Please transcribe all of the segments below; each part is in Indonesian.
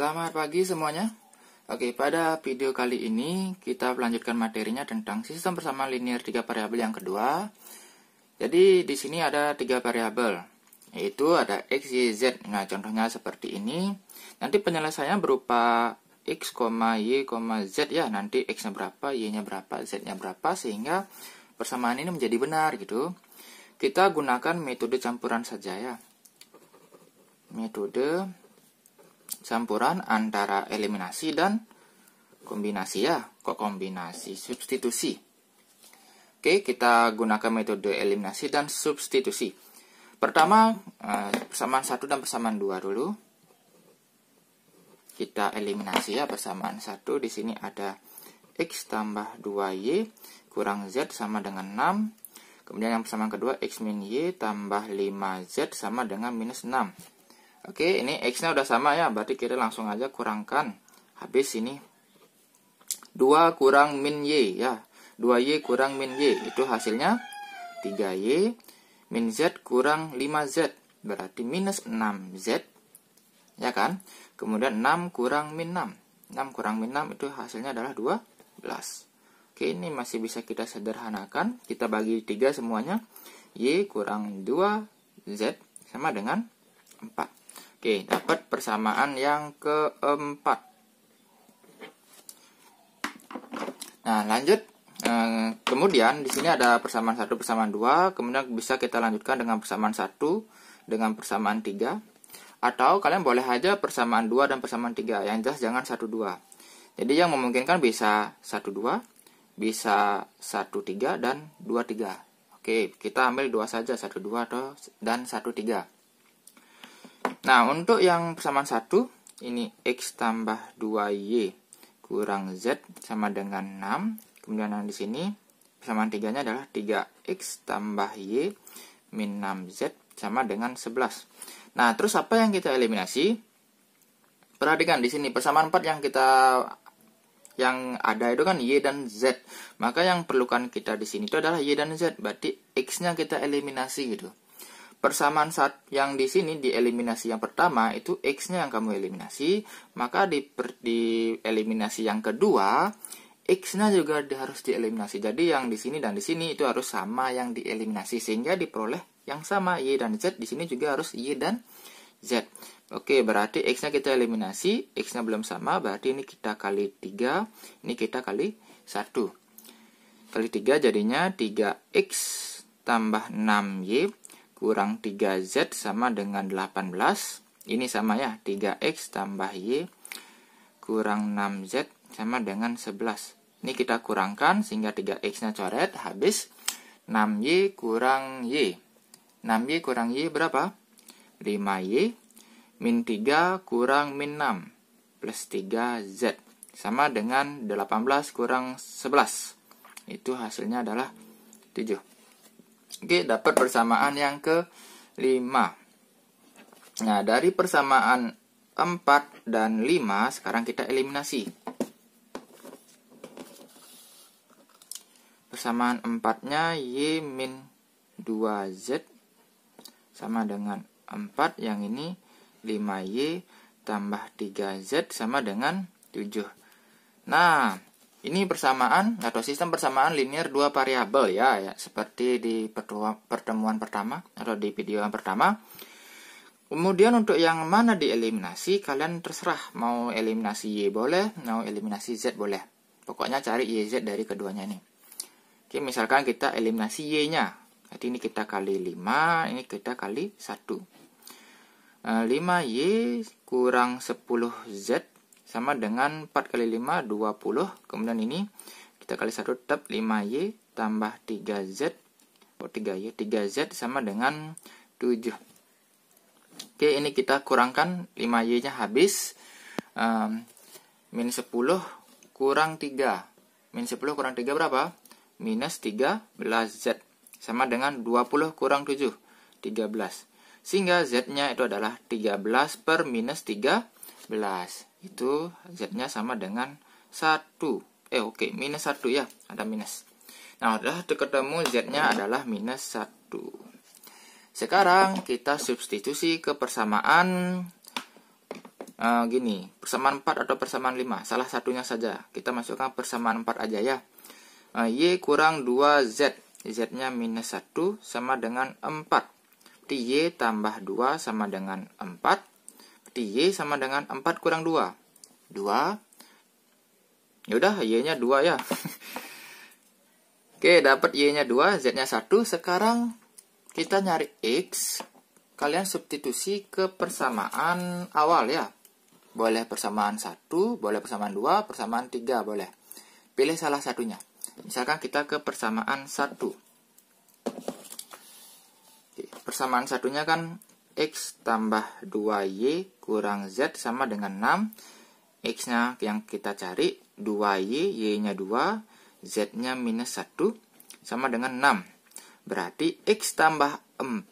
Selamat pagi semuanya. Oke, pada video kali ini kita melanjutkan materinya tentang sistem persamaan linear tiga variabel yang kedua. Jadi di sini ada tiga variabel, yaitu ada x, y, z. Nah, contohnya seperti ini. Nanti penyelesaiannya berupa x, y, z ya. Nanti x-nya berapa, y-nya berapa, z-nya berapa sehingga persamaan ini menjadi benar gitu. Kita gunakan metode campuran saja ya. Metode campuran antara eliminasi dan kombinasi ya, kok kombinasi substitusi. Oke, kita gunakan metode eliminasi dan substitusi. Pertama, eh, persamaan satu dan persamaan dua dulu. Kita eliminasi ya persamaan satu. di sini ada x tambah 2y kurang z sama dengan 6. Kemudian yang persamaan kedua x min y tambah 5z sama dengan minus 6. Oke, ini X-nya udah sama ya, berarti kita langsung aja kurangkan. Habis ini 2 kurang min Y ya. 2Y kurang min Y, itu hasilnya 3Y min Z kurang 5Z, berarti minus 6Z, ya kan? Kemudian 6 kurang min 6. 6 kurang min 6 itu hasilnya adalah 12. Oke, ini masih bisa kita sederhanakan. Kita bagi 3 semuanya. Y kurang 2Z sama dengan 4. Oke, dapat persamaan yang keempat. Nah, lanjut. E, kemudian di sini ada persamaan satu, persamaan dua. Kemudian bisa kita lanjutkan dengan persamaan satu, dengan persamaan tiga. Atau kalian boleh aja persamaan dua dan persamaan tiga. Yang jelas jangan satu dua. Jadi yang memungkinkan bisa satu dua, bisa satu tiga dan dua tiga. Oke, kita ambil dua saja, satu dua atau dan satu tiga. Nah, untuk yang persamaan satu ini X tambah 2Y kurang Z sama dengan 6. Kemudian yang di sini, persamaan tiganya adalah 3X tambah Y min 6Z sama dengan 11. Nah, terus apa yang kita eliminasi? Perhatikan di sini persamaan 4 yang kita yang ada itu kan Y dan Z. Maka yang perlukan kita di sini itu adalah Y dan Z. Berarti X-nya kita eliminasi gitu persamaan saat yang di sini di eliminasi yang pertama itu x-nya yang kamu eliminasi, maka di, per, di eliminasi yang kedua x-nya juga harus dieliminasi. Jadi yang di sini dan di sini itu harus sama yang dieliminasi sehingga diperoleh yang sama y dan z di sini juga harus y dan z. Oke, berarti x-nya kita eliminasi, x-nya belum sama, berarti ini kita kali 3, ini kita kali 1. Kali 3 jadinya 3x tambah 6y kurang 3Z sama dengan 18. Ini sama ya, 3X tambah Y kurang 6Z sama dengan 11. Ini kita kurangkan sehingga 3X-nya coret, habis 6Y kurang Y. 6Y kurang Y berapa? 5Y min 3 kurang min 6 plus 3Z sama dengan 18 kurang 11. Itu hasilnya adalah 7. G dapat persamaan yang ke 5. Nah, dari persamaan 4 dan 5 sekarang kita eliminasi. Persamaan 4-nya Y min 2Z sama dengan 4 yang ini 5Y tambah 3Z sama dengan 7. Nah, ini persamaan atau sistem persamaan linear dua variabel ya, ya seperti di pertemuan pertama atau di video yang pertama. Kemudian untuk yang mana dieliminasi kalian terserah mau eliminasi y boleh, mau eliminasi z boleh. Pokoknya cari y z dari keduanya ini. Oke, misalkan kita eliminasi y-nya. Jadi ini kita kali 5, ini kita kali 1. 5y nah, kurang 10z sama dengan 4 kali 5 20 kemudian ini kita kali 1 tetap 5y tambah 3z oh 3y 3z sama dengan 7 oke ini kita kurangkan 5y nya habis um, min 10 kurang 3 min 10 kurang 3 berapa? minus 13z sama dengan 20 kurang 7 13 sehingga z nya itu adalah 13 per minus 13 itu Z-nya sama dengan 1. Eh, oke, okay, minus 1 ya, ada minus. Nah, udah ketemu Z-nya adalah minus 1. Sekarang kita substitusi ke persamaan uh, gini, persamaan 4 atau persamaan 5, salah satunya saja. Kita masukkan persamaan 4 aja ya. Uh, y kurang 2Z, Z-nya minus 1 sama dengan 4. Berarti Y tambah 2 sama dengan 4. Y sama dengan 4 kurang 2. 2. Yaudah, Y-nya 2 ya. Oke, dapat Y-nya 2, Z-nya 1. Sekarang kita nyari X. Kalian substitusi ke persamaan awal ya. Boleh persamaan 1, boleh persamaan 2, persamaan 3, boleh. Pilih salah satunya. Misalkan kita ke persamaan 1. persamaan satunya kan X tambah 2Y kurang Z sama dengan 6. X-nya yang kita cari 2Y, Y-nya 2, Z-nya minus 1 sama dengan 6. Berarti X tambah 4,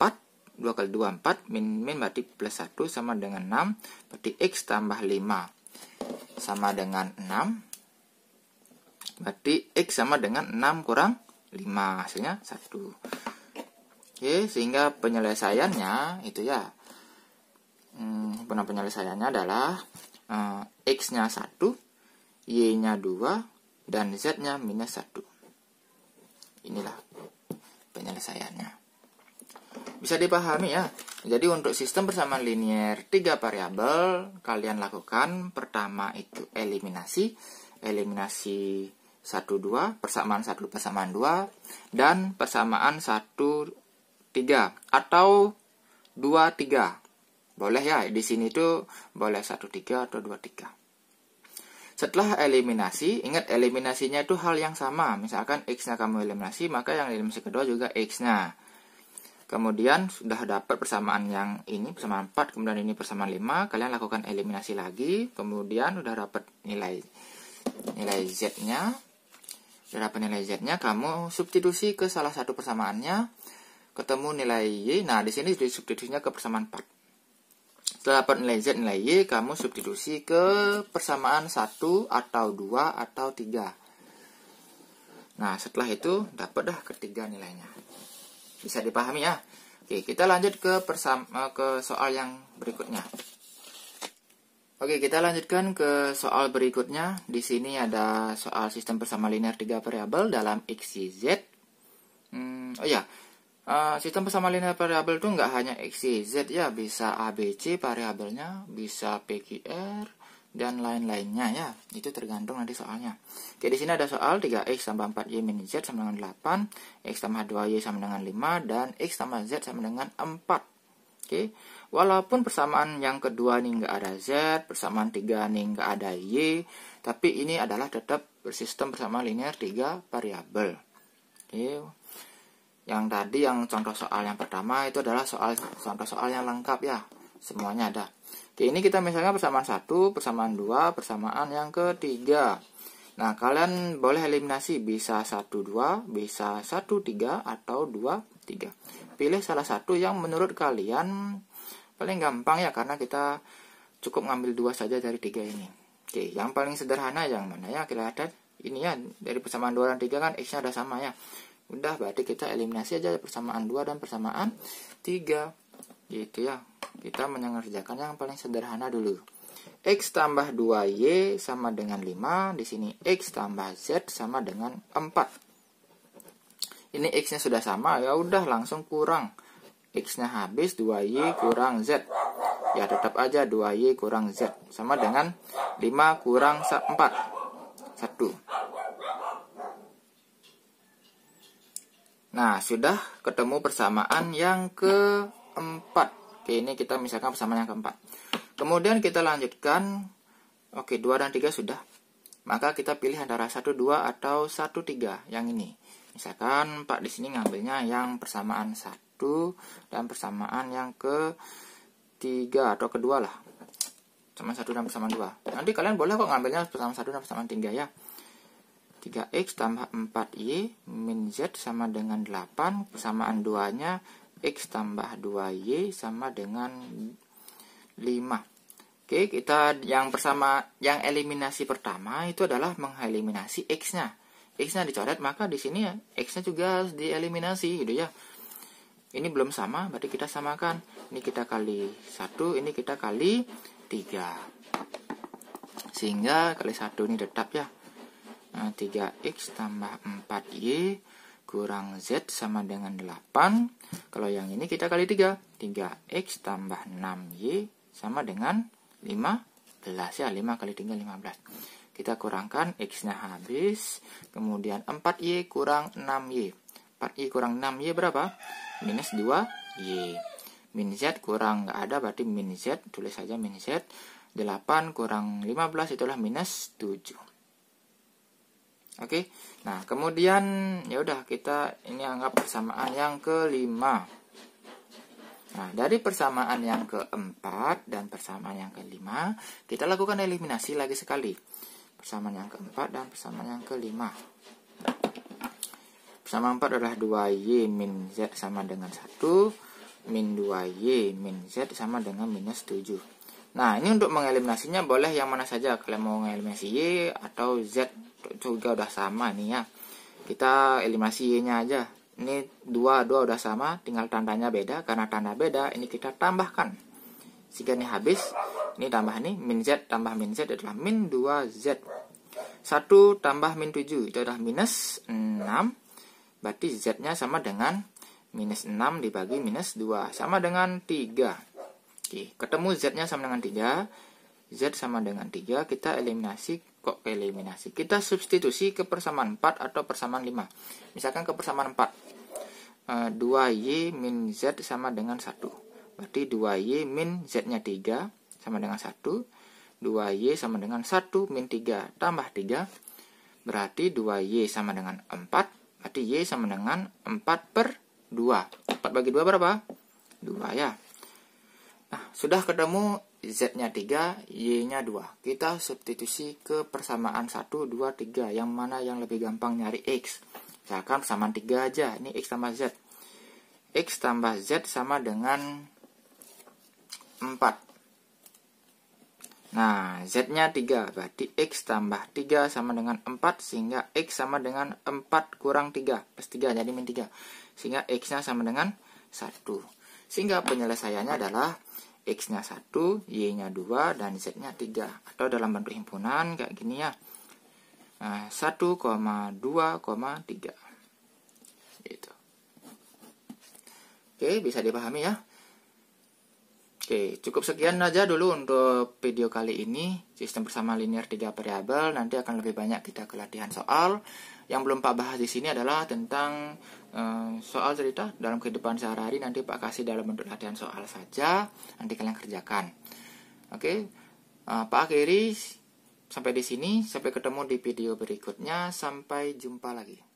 2 kali 2, 4, min, min berarti plus 1 sama dengan 6. Berarti X tambah 5 sama dengan 6. Berarti X sama dengan 6 kurang 5, hasilnya 1. Oke, okay, sehingga penyelesaiannya itu ya hmm, penyelesaiannya adalah uh, x-nya 1, y-nya 2 dan z-nya minus 1. Inilah penyelesaiannya. Bisa dipahami ya. Jadi untuk sistem persamaan linier tiga variabel kalian lakukan pertama itu eliminasi, eliminasi 1 2, persamaan 1 persamaan 2 dan persamaan 1 3 atau dua tiga boleh ya di sini itu boleh satu tiga atau dua tiga setelah eliminasi, ingat eliminasinya itu hal yang sama. Misalkan X-nya kamu eliminasi, maka yang eliminasi kedua juga X-nya. Kemudian sudah dapat persamaan yang ini, persamaan 4, kemudian ini persamaan 5. Kalian lakukan eliminasi lagi, kemudian sudah dapat nilai nilai Z-nya. Sudah dapat nilai Z-nya, kamu substitusi ke salah satu persamaannya ketemu nilai Y. Nah, di sini substitusinya ke persamaan 4. Setelah dapat nilai Z, nilai Y, kamu substitusi ke persamaan 1 atau 2 atau 3. Nah, setelah itu dapat dah ketiga nilainya. Bisa dipahami ya? Oke, kita lanjut ke persama, eh, ke soal yang berikutnya. Oke, kita lanjutkan ke soal berikutnya. Di sini ada soal sistem persamaan linear 3 variabel dalam X, Y, Z. Hmm, oh ya, Eh, sistem persamaan linear variabel itu nggak hanya x, y, z ya, bisa ABC variabelnya, bisa PQR, dan lain-lainnya ya. Itu tergantung nanti soalnya. Oke, di sini ada soal 3x tambah 4y minus z sama dengan 8, x tambah 2y sama dengan 5, dan x tambah z sama dengan 4. Oke, walaupun persamaan yang kedua nih nggak ada z, persamaan tiga nih nggak ada y, tapi ini adalah tetap bersistem persamaan linear tiga variabel. Oke, yang tadi yang contoh soal yang pertama itu adalah soal contoh soal yang lengkap ya semuanya ada Oke, ini kita misalnya persamaan satu persamaan dua persamaan yang ketiga nah kalian boleh eliminasi bisa satu dua bisa satu tiga atau dua tiga pilih salah satu yang menurut kalian paling gampang ya karena kita cukup ngambil dua saja dari tiga ini oke yang paling sederhana yang mana ya kita lihat ini ya dari persamaan dua dan tiga kan x nya ada sama ya udah berarti kita eliminasi aja persamaan 2 dan persamaan 3 gitu ya kita mengerjakan yang paling sederhana dulu X tambah 2Y sama dengan 5 di sini X tambah Z sama dengan 4 ini X nya sudah sama ya udah langsung kurang X nya habis 2Y kurang Z ya tetap aja 2Y kurang Z sama dengan 5 kurang 4 1 Nah, sudah ketemu persamaan yang keempat. Oke, ini kita misalkan persamaan yang keempat. Kemudian kita lanjutkan. Oke, 2 dan 3 sudah. Maka kita pilih antara 1, 2 atau 1, 3 yang ini. Misalkan 4 di sini ngambilnya yang persamaan 1 dan persamaan yang ke 3 atau kedua lah. Sama 1 dan persamaan 2. Nanti kalian boleh kok ngambilnya persamaan 1 dan persamaan 3 ya. 3x tambah 4y min z sama dengan 8 persamaan duanya x tambah 2y sama dengan 5 oke kita yang bersama yang eliminasi pertama itu adalah mengeliminasi x nya x nya dicoret maka di sini ya x nya juga harus dieliminasi gitu ya ini belum sama berarti kita samakan ini kita kali 1 ini kita kali 3 sehingga kali 1 ini tetap ya 3x nah, tambah 4y kurang z sama dengan 8. Kalau yang ini kita kali 3. 3x tambah 6y sama dengan 15 ya. 5 kali 3 15. Kita kurangkan x-nya habis. Kemudian 4y kurang 6y. 4y kurang 6y berapa? Minus 2y. Min z kurang nggak ada berarti min z. Tulis saja min z. 8 kurang 15 itulah minus 7 oke okay? nah kemudian ya udah kita ini anggap persamaan yang kelima Nah, dari persamaan yang keempat dan persamaan yang kelima, kita lakukan eliminasi lagi sekali. Persamaan yang keempat dan persamaan yang kelima. Persamaan empat adalah 2Y min Z sama dengan 1, min 2Y min Z sama dengan minus 7. Nah, ini untuk mengeliminasinya boleh yang mana saja. Kalian mau mengeliminasi Y atau Z juga udah sama nih ya. Kita eliminasi Y-nya aja. Ini dua dua udah sama, tinggal tandanya beda. Karena tanda beda, ini kita tambahkan. sehingga ini habis, ini tambah nih min Z tambah min Z adalah min 2Z. 1 tambah min 7, itu adalah minus 6. Berarti Z-nya sama dengan minus 6 dibagi minus 2. Sama dengan 3. Oke, ketemu Z-nya sama dengan 3. Z sama dengan 3, kita eliminasi, kok eliminasi? Kita substitusi ke persamaan 4 atau persamaan 5. Misalkan ke persamaan 4. 2Y eh, min Z sama dengan 1. Berarti 2Y min Z-nya 3 sama dengan 1. 2Y sama dengan 1 min 3 tambah 3. Berarti 2Y sama dengan 4. Berarti Y sama dengan 4 per 2. 4 bagi 2 berapa? 2 ya. Nah, sudah ketemu Z-nya 3, Y-nya 2. Kita substitusi ke persamaan 1, 2, 3. Yang mana yang lebih gampang nyari X? Misalkan persamaan 3 aja. Ini X tambah Z. X tambah Z sama dengan 4. Nah, Z-nya 3. Berarti X tambah 3 sama dengan 4. Sehingga X sama dengan 4 kurang 3. Plus 3, jadi min 3. Sehingga X-nya sama dengan 1. Sehingga penyelesaiannya adalah X-nya 1, Y-nya 2, dan Z-nya 3. Atau dalam bentuk himpunan kayak gini ya. Nah, 1,2,3 itu. Oke, bisa dipahami ya. Oke, cukup sekian aja dulu untuk video kali ini. Sistem bersama linear 3 variabel nanti akan lebih banyak kita ke latihan soal. Yang belum Pak bahas di sini adalah tentang Eh, soal cerita dalam kehidupan sehari-hari nanti Pak kasih dalam bentuk latihan soal saja nanti kalian kerjakan oke okay? Eh, Pak akhiri sampai di sini sampai ketemu di video berikutnya sampai jumpa lagi